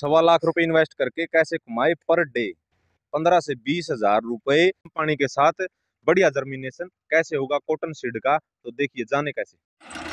सवा लाख रुपए इन्वेस्ट करके कैसे कमाए पर डे पंद्रह से बीस हजार रुपए पानी के साथ बढ़िया जर्मिनेशन कैसे होगा कॉटन सीड का तो देखिए जाने कैसे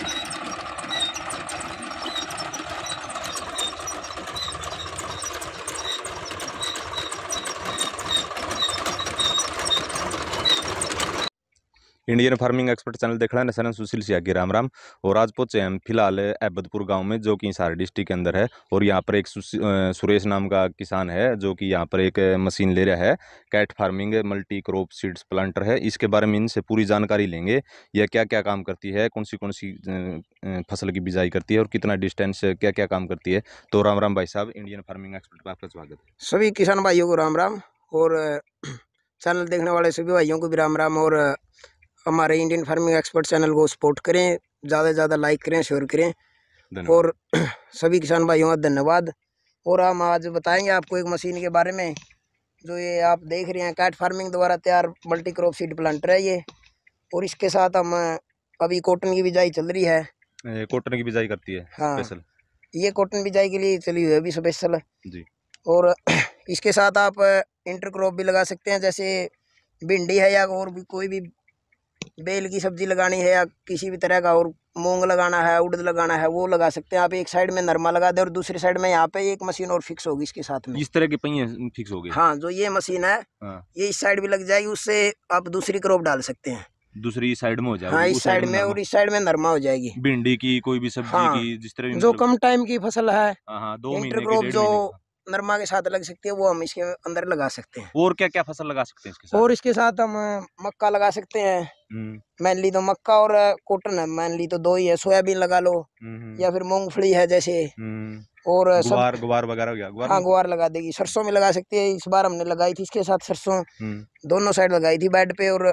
इंडियन फार्मिंग एक्सपर्ट चैनल देख रहा है नसरन सुशील सियागी राम राम और आज पहुंचे हम फिलहाल अहबदपुर गांव में जो कि सारे डिस्ट्रिक्ट के अंदर है और यहाँ पर एक सुरेश नाम का किसान है जो कि यहाँ पर एक मशीन ले रहा है cat farming multi crop seeds planter है इसके बारे में इनसे पूरी जानकारी लेंगे यह क्या क्या काम करती है कौन सी कौन सी फसल की बिजाई करती है और कितना डिस्टेंस क्या क्या काम करती है तो राम राम भाई साहब इंडियन फार्मिंग एक्सपर्ट का आपका स्वागत है सभी किसान भाइयों को राम राम और चैनल देखने वाले सभी भाइयों को भी राम राम और हमारे इंडियन फार्मिंग एक्सपर्ट चैनल को सपोर्ट करें ज़्यादा से ज़्यादा लाइक करें शेयर करें और सभी किसान भाइयों का धन्यवाद और हम आज बताएंगे आपको एक मशीन के बारे में जो ये आप देख रहे हैं कैट फार्मिंग द्वारा तैयार मल्टी क्रॉप सीड प्लांटर है ये और इसके साथ हम अभी कॉटन की बिजाई चल रही है कॉटन की बिजाई करती है हाँ स्पेशल ये कॉटन बिजाई के लिए चली हुई है अभी स्पेशल जी और इसके साथ आप इंटर क्रॉप भी लगा सकते हैं जैसे भिंडी है या और भी कोई भी बेल की सब्जी लगानी है या किसी भी तरह का और मूंग लगाना है उड़द लगाना है वो लगा सकते हैं आप एक साइड में नरमा लगा दे और दूसरी साइड में यहाँ पे एक मशीन और फिक्स होगी इसके साथ में इस तरह की पहिए फिक्स होगी हाँ जो ये मशीन है हाँ। ये इस साइड भी लग जाएगी उससे आप दूसरी क्रॉप डाल सकते हैं दूसरी साइड में हो जाएगी हाँ इस साइड में और इस साइड में नरमा हो जाएगी भिंडी की कोई भी सब्जी हाँ, की जिस तरह जो मतलब कम टाइम की फसल है हाँ, हाँ, दो इंटरक्रॉप जो नरमा के साथ लग सकती है वो हम इसके अंदर लगा सकते हैं और क्या क्या फसल लगा सकते हैं इसके साथ? और इसके साथ हम मक्का लगा सकते हैं हम्म। मेनली तो मक्का और कॉटन है मेनली तो दो ही है सोयाबीन लगा लो हम्म, हम्म। या फिर मूंगफली है जैसे और गुवार गुवार वगैरह हो गया गुवार हाँ गुवार लगा देगी सरसों में लगा सकती है इस बार हमने लगाई थी इसके साथ सरसों दोनों साइड लगाई थी बेड पे और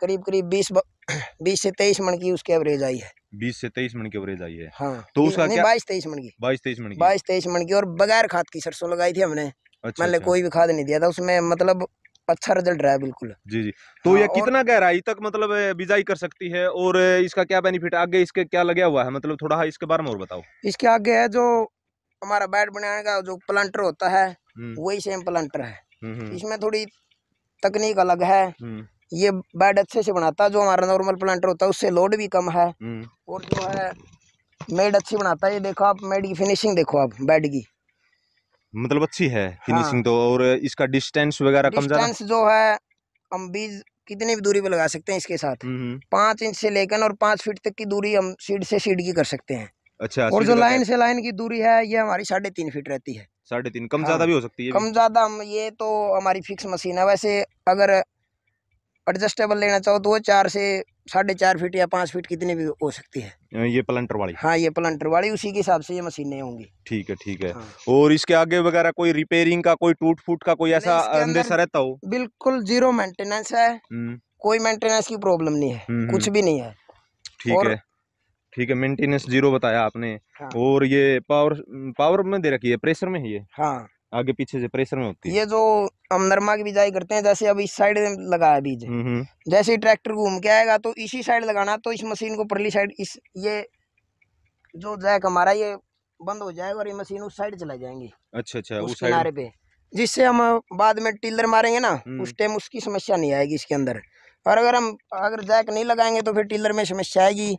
करीब करीब बीस बीस से तेईस मन की उसकी एवरेज आई है बीस से तेईस मन की एवरेज आई है हाँ तो उसका क्या बाईस तेईस मन की बाईस तेईस मन की बाईस तेईस मन की और बगैर खाद की सरसों लगाई थी हमने अच्छा, मतलब कोई भी खाद नहीं दिया था उसमें मतलब अच्छा रिजल्ट रहा है बिल्कुल जी जी तो हाँ, ये कितना गहराई तक मतलब बिजाई कर सकती है और इसका क्या बेनिफिट आगे इसके क्या लगे हुआ है मतलब थोड़ा हाँ इसके बारे में और बताओ इसके आगे है जो हमारा बैड बनाने का जो प्लांटर होता है हम्म। वही सेम प्लांटर है हम्म, हम्म। इसमें थोड़ी तकनीक अलग है ये बेड अच्छे से बनाता है जो हमारा नॉर्मल प्लांटर होता है उससे लोड भी कम है हम्म। और जो है मेड अच्छी बनाता है ये देखो आप मेड की फिनिशिंग देखो आप बेड की मतलब अच्छी है फिनिशिंग हाँ। तो और इसका डिस्टेंस वगैरह कम डिस्टेंस जो है हम बीज कितनी भी दूरी पर लगा सकते हैं इसके साथ हम्म, हम्म। पाँच इंच से लेकर और पाँच फीट तक की दूरी हम सीड से सीड की कर सकते हैं अच्छा और जो लाइन से लाइन की दूरी है ये हमारी साढ़े तीन फीट रहती है साढ़े तीन कम हाँ, ज्यादा भी हो सकती है कम ज्यादा हम ये तो हमारी फिक्स मशीन है वैसे अगर एडजस्टेबल लेना चाहो तो वो चार से साढ़े चार फीट या पाँच फीट कितनी भी हो सकती है ये प्लंटर वाली हाँ ये प्लंटर वाली उसी के हिसाब से ये मशीनें होंगी ठीक है ठीक है हाँ। और इसके आगे वगैरह कोई रिपेयरिंग का कोई टूट फूट का कोई ऐसा अंदेशा रहता हो बिल्कुल जीरो मेंटेनेंस है हम्म। कोई मेंटेनेंस की प्रॉब्लम नहीं है हम्म, हम्म। कुछ भी नहीं है ठीक है ठीक है मेंटेनेंस जीरो बताया आपने हाँ। और ये पावर पावर में दे रखी है प्रेशर में ही है हाँ आगे पीछे से प्रेशर में होती है ये जो हम नरमा की बिजाई करते हैं जैसे अब इस साइड लगाया बीज हम्म, हम्म। जैसे ट्रैक्टर घूम के आएगा तो इसी साइड लगाना तो इस मशीन को परली साइड इस ये जो जैक हमारा ये बंद हो जाएगा और ये मशीन उस साइड चला जाएंगी अच्छा अच्छा उस किनारे पे जिससे हम बाद में टिलर मारेंगे ना हम्म। उस टाइम उसकी समस्या नहीं आएगी इसके अंदर पर अगर हम अगर जैक नहीं लगाएंगे तो फिर टीलर में समस्या आएगी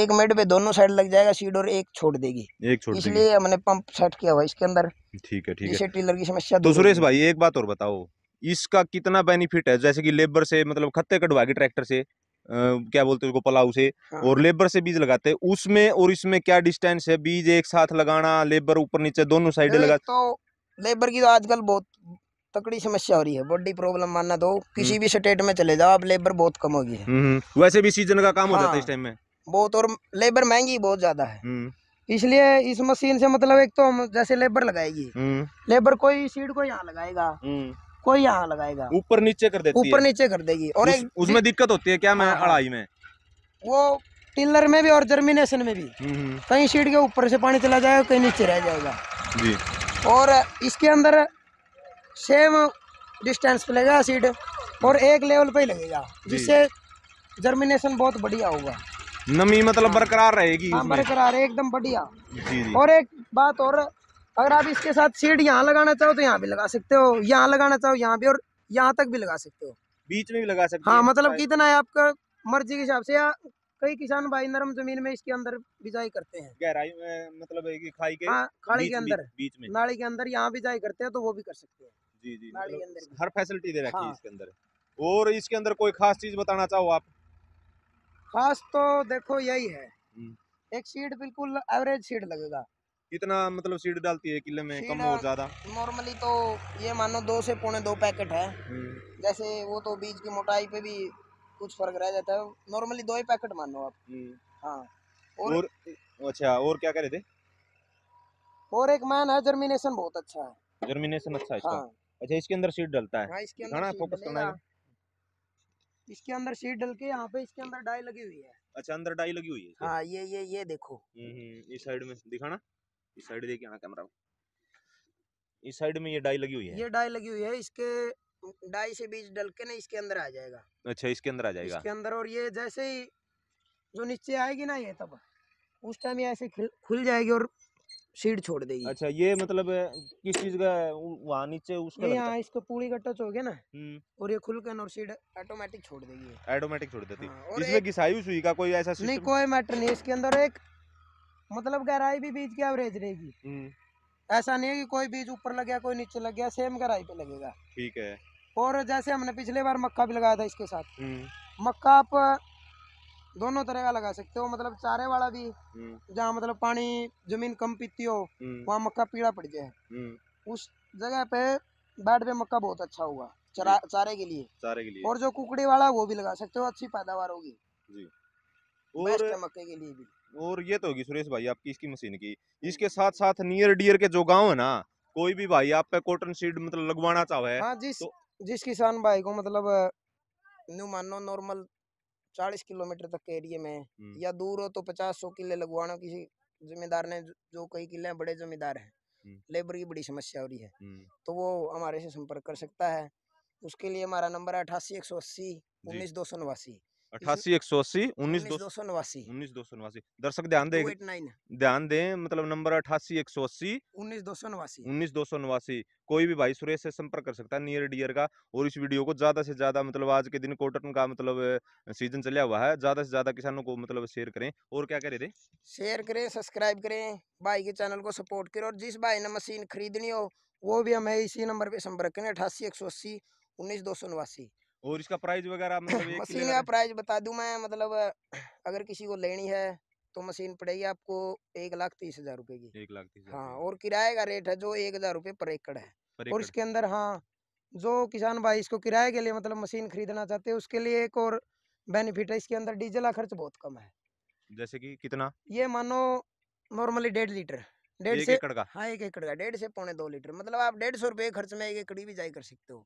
एक मिनट पे दोनों साइड लग जाएगा सीड और एक छोड़ देगी एक छोड़ इसलिए हमने पंप सेट किया हुआ इसके अंदर ठीक है ठीक है टीलर की समस्या तो सुरेश भाई एक बात और बताओ इसका कितना बेनिफिट है जैसे कि लेबर से मतलब खत्ते कटवाएगी ट्रैक्टर से Uh, क्या बोलते हैं पलाऊ से हाँ। और लेबर से बीज लगाते हैं उसमें और इसमें क्या डिस्टेंस है बीज एक साथ लगाना लेबर ऊपर नीचे दोनों साइड लगा तो लेबर की तो आजकल बहुत तकड़ी समस्या हो रही है बॉडी प्रॉब्लम मानना तो किसी हम्म। भी स्टेट में चले जाओ आप लेबर बहुत कम होगी हम्म, हम्म। वैसे भी सीजन का काम हो जाता है इस टाइम हाँ। में बहुत और लेबर महंगी बहुत ज्यादा है इसलिए इस मशीन से मतलब एक तो हम जैसे लेबर लगाएगी लेबर कोई सीड को यहाँ लगाएगा कोई यहाँ लगाएगा ऊपर नीचे कर देगी ऊपर नीचे कर देगी और उस, उसमें दिक्कत होती है क्या मैं हाँ। अड़ाई में वो टिलर में भी और जर्मिनेशन में भी कहीं सीड के ऊपर से पानी चला जाएगा कहीं नीचे रह जाएगा जी और इसके अंदर सेम डिस्टेंस पे लगेगा सीड और एक लेवल पे ही लगेगा जिससे जर्मिनेशन बहुत बढ़िया होगा नमी मतलब बरकरार रहेगी हाँ, बरकरार एकदम बढ़िया और एक बात और अगर आप इसके साथ सीड यहाँ लगाना चाहो तो यहाँ भी लगा सकते हो यहाँ लगाना चाहो यहाँ भी और यहाँ तक भी लगा सकते हो बीच में भी लगा सकते हाँ मतलब कितना है आपका मर्जी के हिसाब से या कई किसान भाई नरम जमीन में इसके अंदर बिजाई करते हैं गहराई में मतलब खाई के हाँ खाड़ी के अंदर बीच में नाड़ी के अंदर यहाँ बिजाई करते हैं तो वो भी कर सकते हैं जी जी मतलब हर फैसिलिटी दे रखी है हाँ। इसके अंदर और इसके अंदर कोई खास चीज बताना चाहो आप खास तो देखो यही है हम्म। एक सीट बिल्कुल एवरेज सीट लगेगा कितना मतलब सीट डालती है किले में कम और ज्यादा नॉर्मली तो ये मानो दो से पौने दो पैकेट है हम्म। जैसे वो तो बीज की मोटाई पे भी कुछ फर्क रह जाता है नॉर्मली दो ही पैकेट मानो आप हम्म। हाँ और, और अच्छा और क्या कह रहे थे और एक मैन है जर्मिनेशन बहुत अच्छा है जर्मिनेशन अच्छा है हाँ। अच्छा इसके अंदर सीट डलता हाँ, है इसके अंदर सीट डल के यहाँ पे इसके अंदर डाई लगी हुई है अच्छा अंदर डाई लगी हुई है हाँ ये ये ये देखो हम्म, हम्म, इस साइड में दिखाना इस साइड देखिए हाँ कैमरा इस साइड में ये डाई लगी हुई है ये डाई लगी हुई है इसके डाई से बीज डल के ना इसके अंदर आ जाएगा अच्छा इसके अंदर आ जाएगा इसके अंदर और ये जैसे ही जो नीचे आएगी ना ये तब उस टाइम ये ऐसे खुल जाएगी और सीड छोड़ देगी अच्छा ये मतलब किस चीज का वहाँ नीचे उसका नहीं हाँ इसको पूरी का टच हो गया ना और ये खुलकन और सीड ऑटोमेटिक छोड़ देगी ऑटोमेटिक छोड़ देती हाँ, इसमें घिसाई सुई का कोई ऐसा नहीं कोई मैटर नहीं इसके अंदर एक मतलब गहराई भी बीज की एवरेज रहेगी ऐसा नहीं है की कोई बीज ऊपर लग गया कोई नीचे लग गया सेम गहराई पे लगेगा ठीक है और जैसे हमने पिछले बार मक्का भी लगाया था इसके साथ मक्का आप दोनों तरह का लगा सकते हो मतलब चारे वाला भी हम्म। जहाँ मतलब पानी जमीन कम पीती हो हम्म। वहाँ मक्का पीड़ा पड़ जाए हम्म। उस जगह पे बैठ पे मक्का बहुत अच्छा होगा चरा, चारे के लिए चारे के लिए और जो कुकड़ी वाला वो भी लगा सकते हो अच्छी पैदावार होगी जी और मक्के के लिए भी और ये तो होगी सुरेश भाई आपकी इसकी मशीन की इसके साथ साथ नियर डियर के जो गाँव है ना कोई भी भाई आप पे कॉटन सीड मतलब लगवाना चाहे हाँ, जिस तो, जिस किसान भाई को मतलब न्यू मानो नॉर्मल चालीस किलोमीटर तक के एरिए में या दूर हो तो पचास सौ किले लगवाना किसी जिम्मेदार ने जो कई किले हैं बड़े जिम्मेदार हैं लेबर की बड़ी समस्या हो रही है तो वो हमारे से संपर्क कर सकता है उसके लिए हमारा नंबर है अठासी एक सौ अस्सी उन्नीस दो सौ नवासी अठासी एक सौ अस्सी उन्नीस दो सौ नवासी उन्नीस दो सौ नवासी दर्शक ध्यान दे ध्यान दें मतलब नंबर अठासी एक सौ अस्सी उन्नीस दो सौ नवासी उन्नीस दो सौ नवासी कोई भी भाई सुरेश से संपर्क कर सकता है नियर डियर का और इस वीडियो को ज़्यादा से ज़्यादा मतलब आज के दिन कॉटन का मतलब सीजन चलिया हुआ है ज़्यादा से ज़्यादा किसानों को मतलब शेयर करें और क्या करें थे शेयर करें सब्सक्राइब करें भाई के चैनल को सपोर्ट करें और जिस भाई ने मशीन खरीदनी हो वो भी हमें इसी नंबर पर संपर्क करें अठासी एक सौ अस्सी उन्नीस दो सौ नवासी और इसका प्राइस वगैरह मतलब मशीन का प्राइस बता दूं मैं मतलब अगर किसी को लेनी है तो मशीन पड़ेगी आपको एक लाख तीस हजार रूपए की एक लाख तीस हाँ और किराए का रेट है जो एक हजार रूपए पर एकड़ है पर और इसके अंदर हाँ जो किसान भाई इसको किराए के लिए मतलब मशीन खरीदना चाहते हैं उसके लिए एक और बेनिफिट है इसके अंदर डीजल का खर्च बहुत कम है जैसे कि कितना ये मानो नॉर्मली डेढ़ लीटर डेढ़ से एकड़ का हाँ एक एकड़ का डेढ़ से पौने दो लीटर मतलब आप डेढ़ सौ रुपए खर्च में एक एकड़ी भी जाई कर सकते हो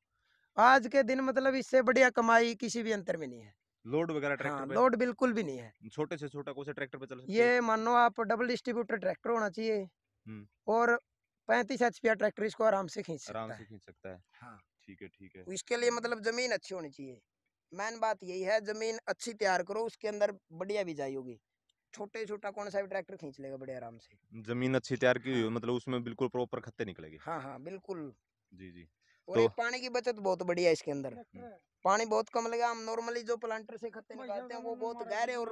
आज के दिन मतलब इससे बढ़िया कमाई किसी भी अंतर में नहीं है लोड वगैरह ट्रैक्टर हाँ, लोड बिल्कुल भी नहीं है छोटे से छोटा कौन सा ट्रैक्टर पे चल ये मानो आप डबल डिस्ट्रीब्यूटर ट्रैक्टर होना चाहिए और पैंतीस एच पी ट्रैक्टर इसको आराम से खींच सकता आराम से खींच सकता है हाँ। ठीक है ठीक है तो इसके लिए मतलब जमीन अच्छी होनी चाहिए मेन बात यही है जमीन अच्छी तैयार करो उसके अंदर बढ़िया बिजाई होगी छोटे छोटा कौन सा भी ट्रैक्टर खींच लेगा बड़े आराम से जमीन अच्छी तैयार की हुई हाँ। मतलब उसमें बिल्कुल प्रॉपर खत्ते निकलेगी हाँ हाँ बिल्कुल जी जी और तो... पानी की बचत बहुत बढ़िया इसके अंदर पानी बहुत कम लगा हम नॉर्मली जो प्लांटर से खत्ते निकालते हैं वो बहुत गहरे और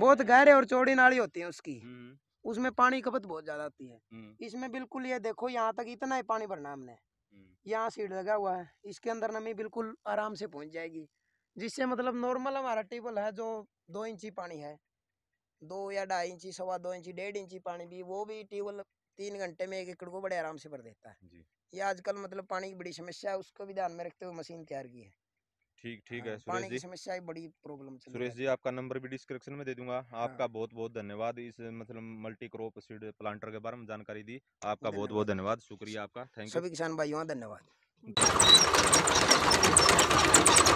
बहुत गहरे और चौड़ी नाली होती है उसकी हम्म। उसमें पानी खपत बहुत ज्यादा आती है हम्म। इसमें बिल्कुल ये देखो यहाँ तक इतना ही पानी भरना हमने हम्म। यहाँ सीड लगा हुआ है इसके अंदर नमी बिल्कुल आराम से पहुंच जाएगी जिससे मतलब नॉर्मल हमारा टेबल है जो दो इंची पानी है दो या ढाई इंची सवा दो इंची डेढ़ इंची पानी भी वो भी टेबल तीन घंटे में एक एकड़ को बड़े आराम से भर देता है जी। ये आजकल मतलब पानी की बड़ी समस्या है उसको भी ध्यान में रखते हुए मशीन तैयार की है ठीक ठीक है हाँ, सुरेश जी समस्या बड़ी प्रॉब्लम सुरेश जी आपका नंबर भी डिस्क्रिप्शन में दे दूंगा आपका हाँ। बहुत बहुत धन्यवाद इस मतलब मल्टी क्रॉप सीड प्लांटर के बारे में जानकारी दी आपका बहुत बहुत धन्यवाद शुक्रिया आपका थैंक यू सभी किसान भाइयों धन्यवाद